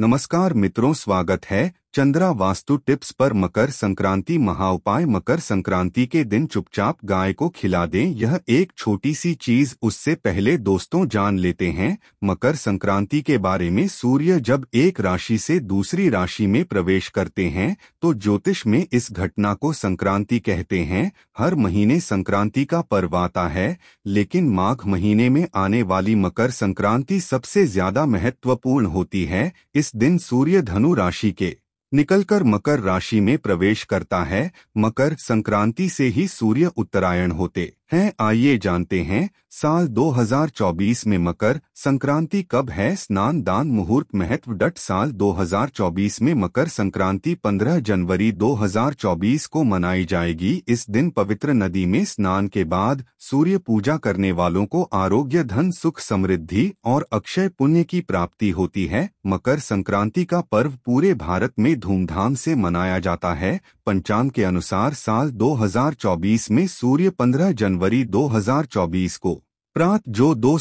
नमस्कार मित्रों स्वागत है चंद्रा वास्तु टिप्स पर मकर संक्रांति महाउपाय मकर संक्रांति के दिन चुपचाप गाय को खिला दें यह एक छोटी सी चीज उससे पहले दोस्तों जान लेते हैं मकर संक्रांति के बारे में सूर्य जब एक राशि से दूसरी राशि में प्रवेश करते हैं तो ज्योतिष में इस घटना को संक्रांति कहते हैं हर महीने संक्रांति का पर्व आता है लेकिन माघ महीने में आने वाली मकर संक्रांति सबसे ज्यादा महत्वपूर्ण होती है इस दिन सूर्य धनु राशि के निकलकर मकर राशि में प्रवेश करता है मकर संक्रांति से ही सूर्य उत्तरायण होते हैं आइए जानते हैं साल 2024 में मकर संक्रांति कब है स्नान दान मुहूर्त महत्व डट साल 2024 में मकर संक्रांति 15 जनवरी 2024 को मनाई जाएगी इस दिन पवित्र नदी में स्नान के बाद सूर्य पूजा करने वालों को आरोग्य धन सुख समृद्धि और अक्षय पुण्य की प्राप्ति होती है मकर संक्रांति का पर्व पूरे भारत में धूमधाम से मनाया जाता है पंचांग के अनुसार साल दो में सूर्य पंद्रह जनवरी जनवरी 2024 को प्रात जो दो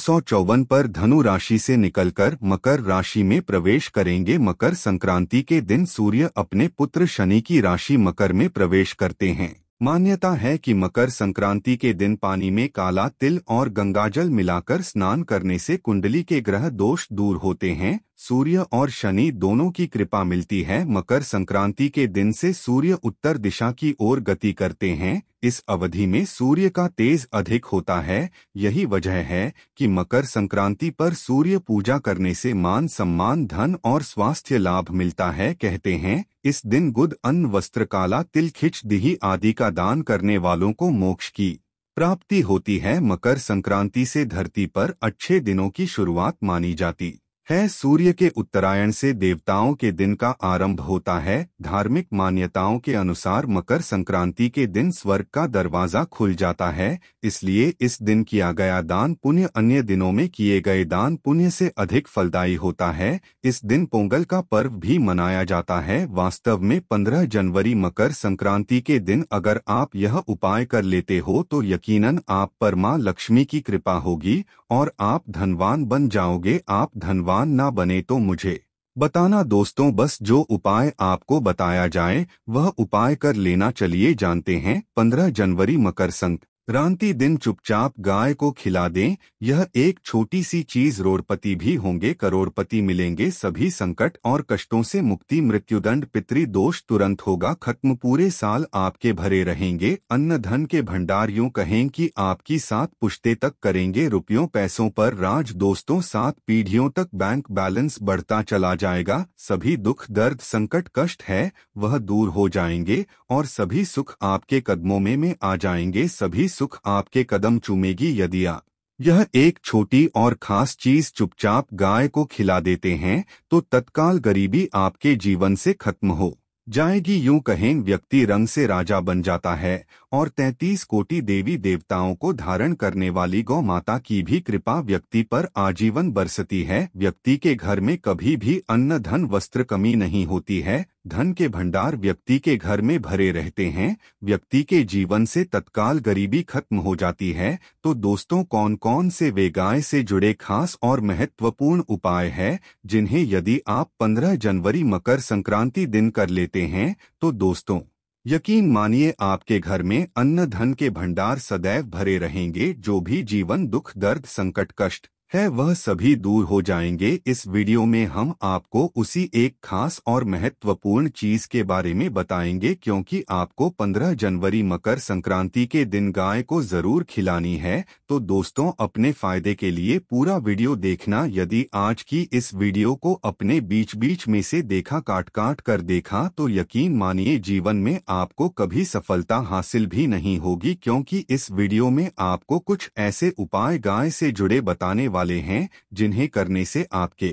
पर धनु राशि से निकलकर मकर राशि में प्रवेश करेंगे मकर संक्रांति के दिन सूर्य अपने पुत्र शनि की राशि मकर में प्रवेश करते हैं मान्यता है कि मकर संक्रांति के दिन पानी में काला तिल और गंगाजल मिलाकर स्नान करने से कुंडली के ग्रह दोष दूर होते हैं सूर्य और शनि दोनों की कृपा मिलती है मकर संक्रांति के दिन से सूर्य उत्तर दिशा की ओर गति करते हैं इस अवधि में सूर्य का तेज अधिक होता है यही वजह है कि मकर संक्रांति पर सूर्य पूजा करने से मान सम्मान धन और स्वास्थ्य लाभ मिलता है कहते हैं इस दिन गुद अन्न वस्त्र काला तिल खिच दिही आदि का दान करने वालों को मोक्ष की प्राप्ति होती है मकर संक्रांति से धरती पर अच्छे दिनों की शुरुआत मानी जाती है सूर्य के उत्तरायण से देवताओं के दिन का आरंभ होता है धार्मिक मान्यताओं के अनुसार मकर संक्रांति के दिन स्वर्ग का दरवाजा खुल जाता है इसलिए इस दिन किया गया दान पुण्य अन्य दिनों में किए गए दान पुण्य से अधिक फलदायी होता है इस दिन पोंगल का पर्व भी मनाया जाता है वास्तव में पंद्रह जनवरी मकर संक्रांति के दिन अगर आप यह उपाय कर लेते हो तो यकीन आप पर माँ लक्ष्मी की कृपा होगी और आप धनवान बन जाओगे आप धनवान परेशान ना बने तो मुझे बताना दोस्तों बस जो उपाय आपको बताया जाए वह उपाय कर लेना चलिए जानते हैं 15 जनवरी मकर संक्रांति रांति दिन चुपचाप गाय को खिला दें यह एक छोटी सी चीज रोड़पति भी होंगे करोड़पति मिलेंगे सभी संकट और कष्टों से मुक्ति मृत्युदंड दोष तुरंत होगा खत्म पूरे साल आपके भरे रहेंगे अन्न धन के भंडार कहें कि आपकी सात पुश्ते तक करेंगे रुपयों पैसों पर राज दोस्तों सात पीढ़ियों तक बैंक बैलेंस बढ़ता चला जाएगा सभी दुख दर्द संकट कष्ट है वह दूर हो जाएंगे और सभी सुख आपके कदमों में, में आ जाएंगे सभी सुख आपके कदम चूमेगी यदि आप यह एक छोटी और खास चीज चुपचाप गाय को खिला देते हैं तो तत्काल गरीबी आपके जीवन से खत्म हो जाएगी यूं कहें व्यक्ति रंग से राजा बन जाता है और तैतीस कोटि देवी देवताओं को धारण करने वाली गौ माता की भी कृपा व्यक्ति पर आजीवन बरसती है व्यक्ति के घर में कभी भी अन्न धन वस्त्र कमी नहीं होती है धन के भंडार व्यक्ति के घर में भरे रहते हैं व्यक्ति के जीवन से तत्काल गरीबी खत्म हो जाती है तो दोस्तों कौन कौन से वे गाय से जुड़े खास और महत्वपूर्ण उपाय है जिन्हें यदि आप 15 जनवरी मकर संक्रांति दिन कर लेते हैं तो दोस्तों यकीन मानिए आपके घर में अन्न धन के भंडार सदैव भरे रहेंगे जो भी जीवन दुख दर्द संकट कष्ट है वह सभी दूर हो जाएंगे इस वीडियो में हम आपको उसी एक खास और महत्वपूर्ण चीज के बारे में बताएंगे क्योंकि आपको 15 जनवरी मकर संक्रांति के दिन गाय को जरूर खिलानी है तो दोस्तों अपने फायदे के लिए पूरा वीडियो देखना यदि आज की इस वीडियो को अपने बीच बीच में से देखा काट काट कर देखा तो यकीन मानिए जीवन में आपको कभी सफलता हासिल भी नहीं होगी क्योंकि इस वीडियो में आपको कुछ ऐसे उपाय गाय से जुड़े बताने वाले हैं जिन्हें करने से आपके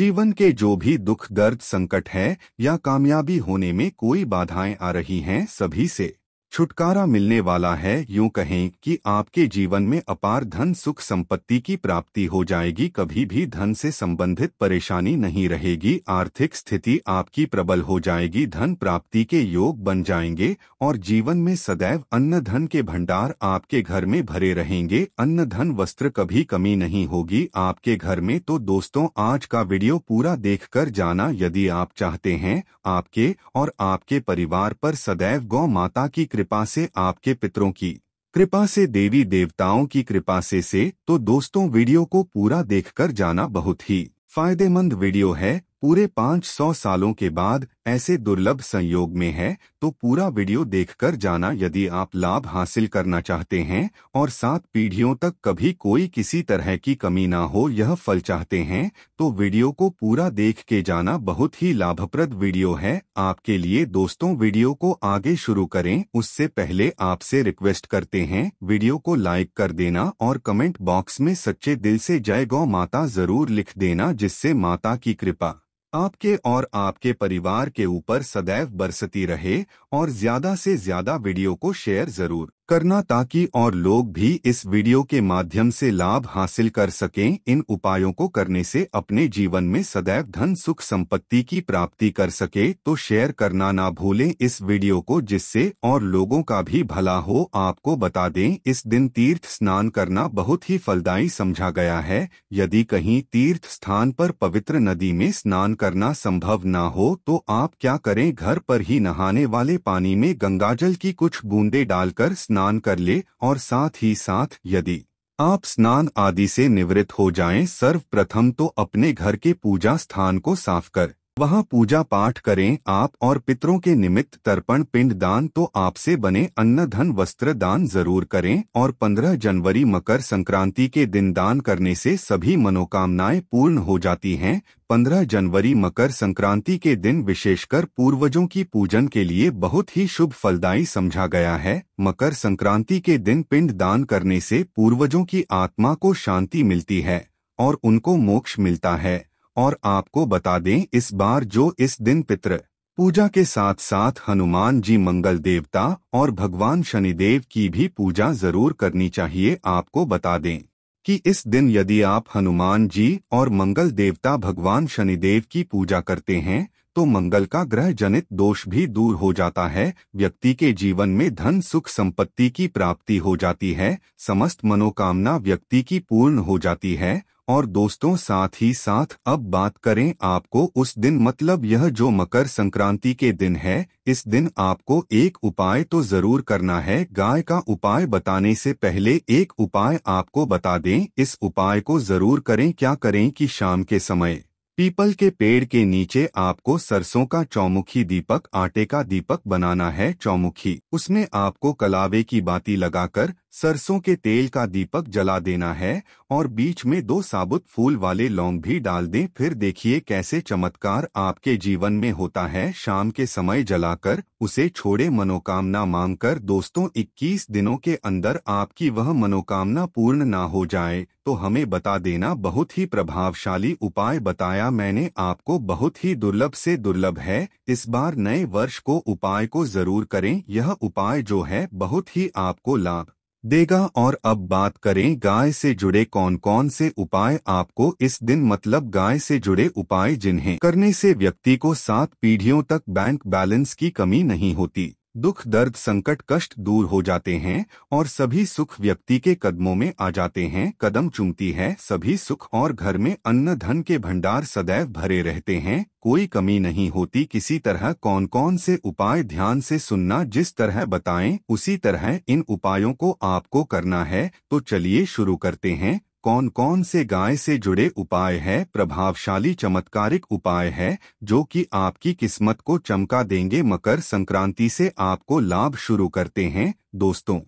जीवन के जो भी दुख दर्द संकट है या कामयाबी होने में कोई बाधाएं आ रही हैं सभी से छुटकारा मिलने वाला है यूं कहें कि आपके जीवन में अपार धन सुख संपत्ति की प्राप्ति हो जाएगी कभी भी धन से संबंधित परेशानी नहीं रहेगी आर्थिक स्थिति आपकी प्रबल हो जाएगी धन प्राप्ति के योग बन जाएंगे और जीवन में सदैव अन्न धन के भंडार आपके घर में भरे रहेंगे अन्न धन वस्त्र कभी कमी नहीं होगी आपके घर में तो दोस्तों आज का वीडियो पूरा देख जाना यदि आप चाहते हैं आपके और आपके परिवार पर सदैव गौ माता की कृपा कृपा से आपके पितरों की कृपा से देवी देवताओं की कृपा से से तो दोस्तों वीडियो को पूरा देखकर जाना बहुत ही फायदेमंद वीडियो है पूरे 500 सालों के बाद ऐसे दुर्लभ संयोग में है तो पूरा वीडियो देखकर जाना यदि आप लाभ हासिल करना चाहते हैं और सात पीढ़ियों तक कभी कोई किसी तरह की कमी ना हो यह फल चाहते हैं तो वीडियो को पूरा देख के जाना बहुत ही लाभप्रद वीडियो है आपके लिए दोस्तों वीडियो को आगे शुरू करें उससे पहले आपसे रिक्वेस्ट करते हैं वीडियो को लाइक कर देना और कमेंट बॉक्स में सच्चे दिल से जय गौ माता जरूर लिख देना जिससे माता की कृपा आपके और आपके परिवार के ऊपर सदैव बरसती रहे और ज्यादा से ज्यादा वीडियो को शेयर जरूर करना ताकि और लोग भी इस वीडियो के माध्यम से लाभ हासिल कर सकें इन उपायों को करने से अपने जीवन में सदैव धन सुख संपत्ति की प्राप्ति कर सके तो शेयर करना ना भूलें इस वीडियो को जिससे और लोगों का भी भला हो आपको बता दें इस दिन तीर्थ स्नान करना बहुत ही फलदायी समझा गया है यदि कहीं तीर्थ स्थान पर पवित्र नदी में स्नान करना संभव न हो तो आप क्या करें घर पर ही नहाने वाले पानी में गंगा की कुछ बूंदे डालकर स्नान स्नान कर ले और साथ ही साथ यदि आप स्नान आदि से निवृत्त हो जाएं सर्वप्रथम तो अपने घर के पूजा स्थान को साफ कर वहां पूजा पाठ करें आप और पितरों के निमित्त तर्पण पिंड दान तो आपसे बने अन्न धन वस्त्र दान जरूर करें और 15 जनवरी मकर संक्रांति के दिन दान करने से सभी मनोकामनाएं पूर्ण हो जाती हैं 15 जनवरी मकर संक्रांति के दिन विशेषकर पूर्वजों की पूजन के लिए बहुत ही शुभ फलदायी समझा गया है मकर संक्रांति के दिन पिंड दान करने से पूर्वजों की आत्मा को शांति मिलती है और उनको मोक्ष मिलता है और आपको बता दें इस बार जो इस दिन पितृ पूजा के साथ साथ हनुमान जी मंगल देवता और भगवान शनिदेव की भी पूजा जरूर करनी चाहिए आपको बता दें कि इस दिन यदि आप हनुमान जी और मंगल देवता भगवान शनिदेव की पूजा करते हैं तो मंगल का ग्रह जनित दोष भी दूर हो जाता है व्यक्ति के जीवन में धन सुख संपत्ति की प्राप्ति हो जाती है समस्त मनोकामना व्यक्ति की पूर्ण हो जाती है और दोस्तों साथ ही साथ अब बात करें आपको उस दिन मतलब यह जो मकर संक्रांति के दिन है इस दिन आपको एक उपाय तो जरूर करना है गाय का उपाय बताने से पहले एक उपाय आपको बता दें इस उपाय को जरूर करें क्या करें कि शाम के समय पीपल के पेड़ के नीचे आपको सरसों का चौमुखी दीपक आटे का दीपक बनाना है चौमुखी उसमें आपको कलावे की बाती लगाकर सरसों के तेल का दीपक जला देना है और बीच में दो साबुत फूल वाले लौंग भी डाल दें फिर देखिए कैसे चमत्कार आपके जीवन में होता है शाम के समय जलाकर उसे छोड़े मनोकामना मांग कर दोस्तों 21 दिनों के अंदर आपकी वह मनोकामना पूर्ण ना हो जाए तो हमें बता देना बहुत ही प्रभावशाली उपाय बताया मैंने आपको बहुत ही दुर्लभ से दुर्लभ है इस बार नए वर्ष को उपाय को जरूर करें यह उपाय जो है बहुत ही आपको लाभ देगा और अब बात करें गाय से जुड़े कौन कौन से उपाय आपको इस दिन मतलब गाय से जुड़े उपाय जिन्हें करने से व्यक्ति को सात पीढ़ियों तक बैंक बैलेंस की कमी नहीं होती दुख दर्द संकट कष्ट दूर हो जाते हैं और सभी सुख व्यक्ति के कदमों में आ जाते हैं कदम चुमती है सभी सुख और घर में अन्न धन के भंडार सदैव भरे रहते हैं कोई कमी नहीं होती किसी तरह कौन कौन से उपाय ध्यान से सुनना जिस तरह बताएं उसी तरह इन उपायों को आपको करना है तो चलिए शुरू करते हैं कौन कौन से गाय से जुड़े उपाय हैं प्रभावशाली चमत्कारिक उपाय हैं जो कि आपकी किस्मत को चमका देंगे मकर संक्रांति से आपको लाभ शुरू करते हैं दोस्तों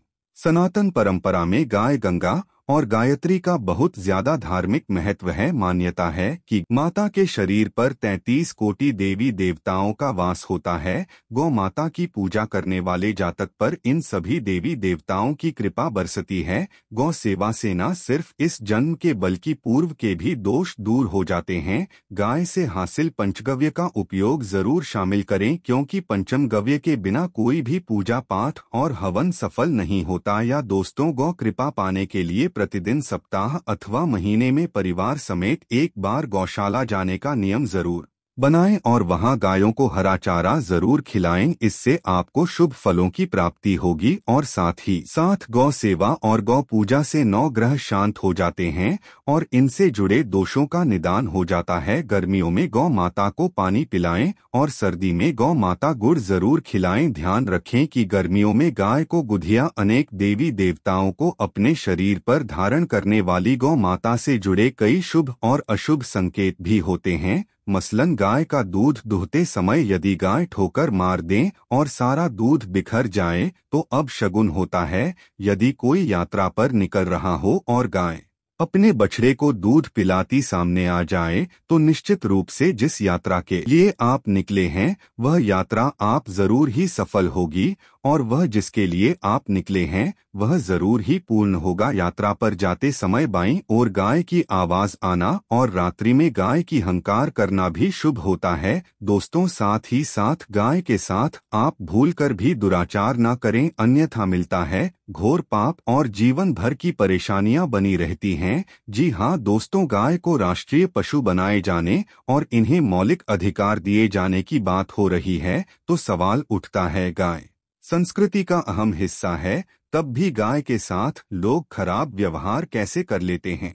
सनातन परंपरा में गाय गंगा और गायत्री का बहुत ज्यादा धार्मिक महत्व है मान्यता है कि माता के शरीर पर 33 कोटि देवी देवताओं का वास होता है गौ माता की पूजा करने वाले जातक पर इन सभी देवी देवताओं की कृपा बरसती है गौ सेवा से न सिर्फ इस जन्म के बल्कि पूर्व के भी दोष दूर हो जाते हैं गाय से हासिल पंचगव्य का उपयोग जरूर शामिल करें क्योंकि पंचम गव्य के बिना कोई भी पूजा पाठ और हवन सफल नहीं होता या दोस्तों गौ कृपा पाने के लिए प्रतिदिन सप्ताह अथवा महीने में परिवार समेत एक बार गौशाला जाने का नियम जरूर बनाएं और वहां गायों को हरा चारा जरूर खिलाएं इससे आपको शुभ फलों की प्राप्ति होगी और साथ ही साथ गौ सेवा और गौ पूजा से नौ ग्रह शांत हो जाते हैं और इनसे जुड़े दोषों का निदान हो जाता है गर्मियों में गौ माता को पानी पिलाएं और सर्दी में गौ माता गुड़ जरूर खिलाएं ध्यान रखें कि गर्मियों में गाय को गुधिया अनेक देवी देवताओं को अपने शरीर पर धारण करने वाली गौ माता से जुड़े कई शुभ और अशुभ संकेत भी होते हैं मसलन गाय का दूध दुहते समय यदि गाय ठोकर मार दें और सारा दूध बिखर जाए तो अब शगुन होता है यदि कोई यात्रा पर निकल रहा हो और गाय अपने बछड़े को दूध पिलाती सामने आ जाए तो निश्चित रूप से जिस यात्रा के लिए आप निकले हैं वह यात्रा आप जरूर ही सफल होगी और वह जिसके लिए आप निकले हैं वह जरूर ही पूर्ण होगा यात्रा पर जाते समय बाई और गाय की आवाज आना और रात्रि में गाय की हंकार करना भी शुभ होता है दोस्तों साथ ही साथ गाय के साथ आप भूलकर भी दुराचार न करें अन्यथा मिलता है घोर पाप और जीवन भर की परेशानियां बनी रहती हैं जी हाँ दोस्तों गाय को राष्ट्रीय पशु बनाए जाने और इन्हें मौलिक अधिकार दिए जाने की बात हो रही है तो सवाल उठता है गाय संस्कृति का अहम हिस्सा है तब भी गाय के साथ लोग खराब व्यवहार कैसे कर लेते हैं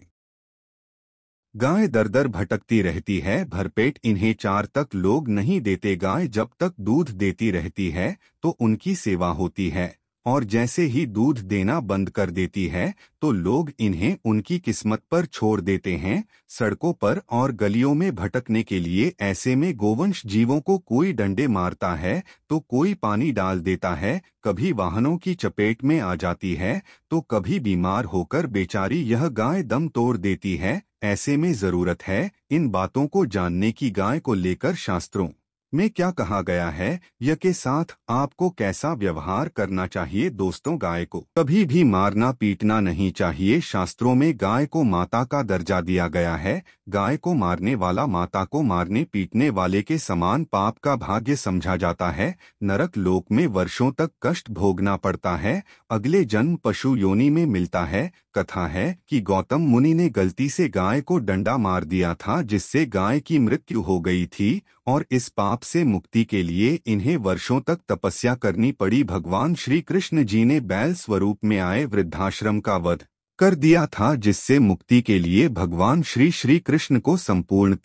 गाय दर दर भटकती रहती है भरपेट इन्हें चार तक लोग नहीं देते गाय जब तक दूध देती रहती है तो उनकी सेवा होती है और जैसे ही दूध देना बंद कर देती है तो लोग इन्हें उनकी किस्मत पर छोड़ देते हैं सड़कों पर और गलियों में भटकने के लिए ऐसे में गोवंश जीवों को कोई डंडे मारता है तो कोई पानी डाल देता है कभी वाहनों की चपेट में आ जाती है तो कभी बीमार होकर बेचारी यह गाय दम तोड़ देती है ऐसे में जरूरत है इन बातों को जानने की गाय को लेकर शास्त्रों में क्या कहा गया है यह के साथ आपको कैसा व्यवहार करना चाहिए दोस्तों गाय को कभी भी मारना पीटना नहीं चाहिए शास्त्रों में गाय को माता का दर्जा दिया गया है गाय को मारने वाला माता को मारने पीटने वाले के समान पाप का भाग्य समझा जाता है नरक लोक में वर्षों तक कष्ट भोगना पड़ता है अगले जन्म पशु योनि में मिलता है कथा है कि गौतम मुनि ने गलती से गाय को डंडा मार दिया था जिससे गाय की मृत्यु हो गई थी और इस पाप से मुक्ति के लिए इन्हें वर्षों तक तपस्या करनी पड़ी भगवान श्री कृष्ण जी ने बैल स्वरूप में आए वृद्धाश्रम का वध कर दिया था जिससे मुक्ति के लिए भगवान श्री श्री कृष्ण को संपूर्ण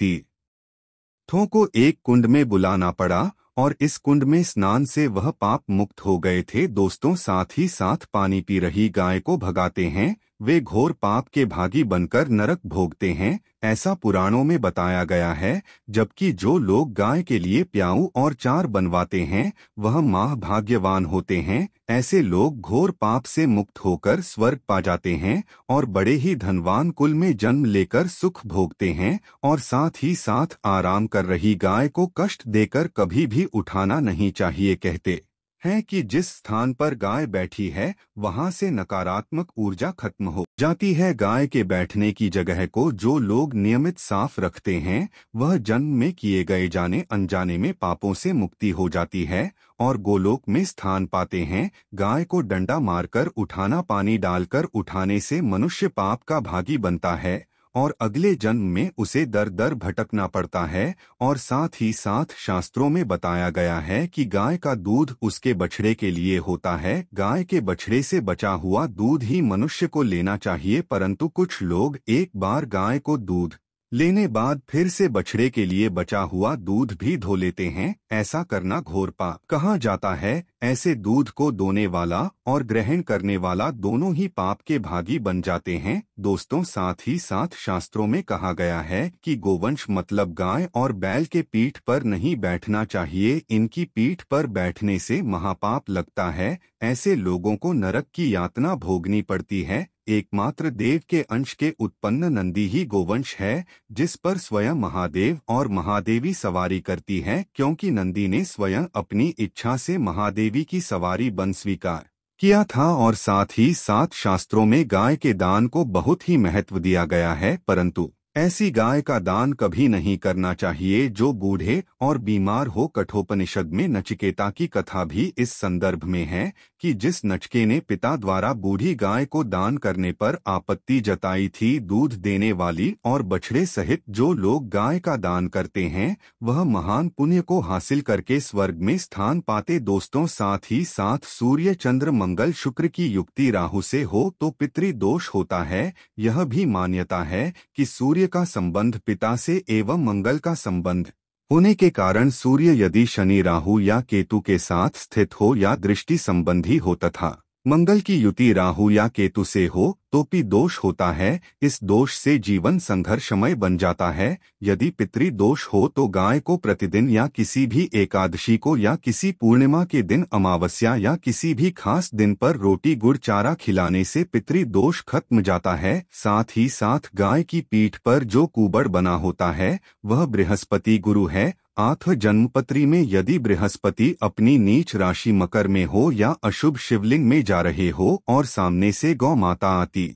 थों को एक कुंड में बुलाना पड़ा और इस कुंड में स्नान से वह पाप मुक्त हो गए थे दोस्तों साथ ही साथ पानी पी रही गाय को भगाते हैं वे घोर पाप के भागी बनकर नरक भोगते हैं ऐसा पुराणों में बताया गया है जबकि जो लोग गाय के लिए प्याऊ और चार बनवाते हैं वह माह भाग्यवान होते हैं ऐसे लोग घोर पाप से मुक्त होकर स्वर्ग पा जाते हैं और बड़े ही धनवान कुल में जन्म लेकर सुख भोगते हैं और साथ ही साथ आराम कर रही गाय को कष्ट देकर कभी भी उठाना नहीं चाहिए कहते है कि जिस स्थान पर गाय बैठी है वहां से नकारात्मक ऊर्जा खत्म हो जाती है गाय के बैठने की जगह को जो लोग नियमित साफ रखते हैं वह जन्म में किए गए जाने अनजाने में पापों से मुक्ति हो जाती है और गोलोक में स्थान पाते हैं गाय को डंडा मारकर उठाना पानी डालकर उठाने से मनुष्य पाप का भागी बनता है और अगले जन्म में उसे दर दर भटकना पड़ता है और साथ ही साथ शास्त्रों में बताया गया है कि गाय का दूध उसके बछड़े के लिए होता है गाय के बछड़े से बचा हुआ दूध ही मनुष्य को लेना चाहिए परंतु कुछ लोग एक बार गाय को दूध लेने बाद फिर से बछड़े के लिए बचा हुआ दूध भी धो लेते हैं ऐसा करना घोरपा कहा जाता है ऐसे दूध को दोने वाला और ग्रहण करने वाला दोनों ही पाप के भागी बन जाते हैं दोस्तों साथ ही साथ शास्त्रों में कहा गया है कि गोवंश मतलब गाय और बैल के पीठ पर नहीं बैठना चाहिए इनकी पीठ पर बैठने से महापाप लगता है ऐसे लोगों को नरक की यातना भोगनी पड़ती है एकमात्र देव के अंश के उत्पन्न नंदी ही गोवंश है जिस पर स्वयं महादेव और महादेवी सवारी करती है क्योंकि नंदी ने स्वयं अपनी इच्छा से महादेवी की सवारी बन स्वीकार किया था और साथ ही साथ शास्त्रों में गाय के दान को बहुत ही महत्व दिया गया है परंतु ऐसी गाय का दान कभी नहीं करना चाहिए जो बूढ़े और बीमार हो कठोपनिषद में नचिकेता की कथा भी इस संदर्भ में है कि जिस नचके ने पिता द्वारा बूढ़ी गाय को दान करने पर आपत्ति जताई थी दूध देने वाली और बछड़े सहित जो लोग गाय का दान करते हैं वह महान पुण्य को हासिल करके स्वर्ग में स्थान पाते दोस्तों साथ ही साथ सूर्य चंद्र मंगल शुक्र की युक्ति राहु से हो तो पितृदोष होता है यह भी मान्यता है कि सूर्य सूर्य का संबंध पिता से एवं मंगल का संबंध होने के कारण सूर्य यदि शनि राहु या केतु के साथ स्थित हो या दृष्टि संबंधी होता था मंगल की युति राहु या केतु से हो तो भी दोष होता है इस दोष से जीवन संघर्षमय बन जाता है यदि पितृ दोष हो तो गाय को प्रतिदिन या किसी भी एकादशी को या किसी पूर्णिमा के दिन अमावस्या या किसी भी खास दिन पर रोटी गुड़ चारा खिलाने से पितृ दोष खत्म जाता है साथ ही साथ गाय की पीठ पर जो कुबड़ बना होता है वह बृहस्पति गुरु है आठ जन्मपत्री में यदि बृहस्पति अपनी नीच राशि मकर में हो या अशुभ शिवलिंग में जा रहे हो और सामने से गौ माता आती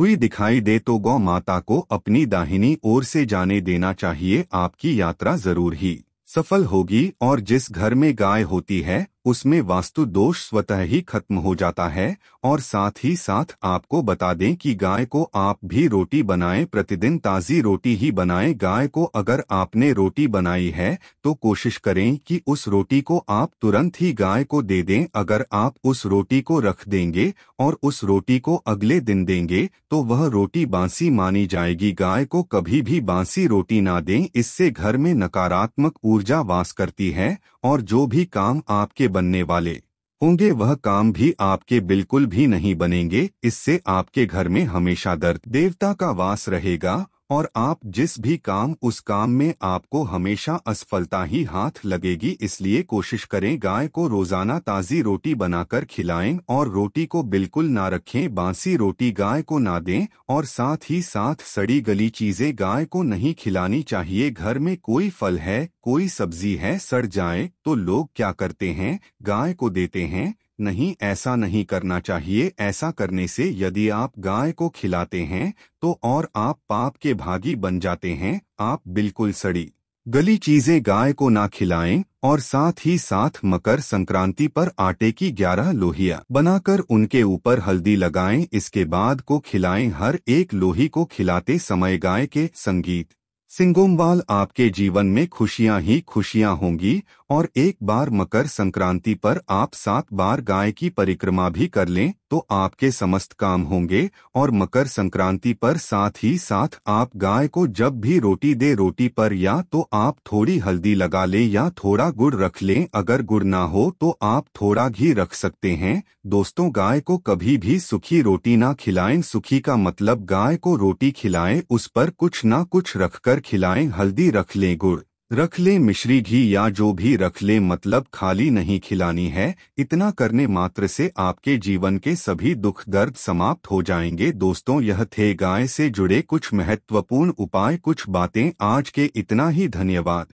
हुई दिखाई दे तो गौ माता को अपनी दाहिनी ओर से जाने देना चाहिए आपकी यात्रा जरूर ही सफल होगी और जिस घर में गाय होती है उसमें वास्तु दोष स्वतः ही खत्म हो जाता है और साथ ही साथ आपको बता दें कि गाय को आप भी रोटी बनाएं प्रतिदिन ताज़ी रोटी ही बनाएं गाय को अगर आपने रोटी बनाई है तो कोशिश करें कि उस रोटी को आप तुरंत ही गाय को दे दें अगर आप उस रोटी को रख देंगे और उस रोटी को अगले दिन देंगे तो वह रोटी बांसी मानी जाएगी गाय को कभी भी बांसी रोटी ना दें इससे घर में नकारात्मक ऊर्जा वास करती है और जो भी काम आपके बनने वाले होंगे वह काम भी आपके बिल्कुल भी नहीं बनेंगे इससे आपके घर में हमेशा दर्द देवता का वास रहेगा और आप जिस भी काम उस काम में आपको हमेशा असफलता ही हाथ लगेगी इसलिए कोशिश करें गाय को रोजाना ताज़ी रोटी बनाकर खिलाएं और रोटी को बिल्कुल ना रखें बासी रोटी गाय को ना दें और साथ ही साथ सड़ी गली चीज़ें गाय को नहीं खिलानी चाहिए घर में कोई फल है कोई सब्जी है सड़ जाए तो लोग क्या करते हैं गाय को देते हैं नहीं ऐसा नहीं करना चाहिए ऐसा करने से यदि आप गाय को खिलाते हैं तो और आप पाप के भागी बन जाते हैं आप बिल्कुल सड़ी गली चीजें गाय को ना खिलाएं और साथ ही साथ मकर संक्रांति पर आटे की ग्यारह लोहिया बनाकर उनके ऊपर हल्दी लगाएं इसके बाद को खिलाएं हर एक लोही को खिलाते समय गाय के संगीत सिंगोमवाल आपके जीवन में खुशियां ही खुशियां होंगी और एक बार मकर संक्रांति पर आप सात बार गाय की परिक्रमा भी कर लें तो आपके समस्त काम होंगे और मकर संक्रांति पर साथ ही साथ आप गाय को जब भी रोटी दे रोटी पर या तो आप थोड़ी हल्दी लगा लें या थोड़ा गुड़ रख लें अगर गुड़ ना हो तो आप थोड़ा घी रख सकते हैं दोस्तों गाय को कभी भी सुखी रोटी ना खिलाएं सुखी का मतलब गाय को रोटी खिलाएं उस पर कुछ ना कुछ रखकर खिलाएं हल्दी रख लें गुड़ रख ले मिश्री घी या जो भी रख ले मतलब खाली नहीं खिलानी है इतना करने मात्र से आपके जीवन के सभी दुख दर्द समाप्त हो जाएंगे दोस्तों यह थे गाय से जुड़े कुछ महत्वपूर्ण उपाय कुछ बातें आज के इतना ही धन्यवाद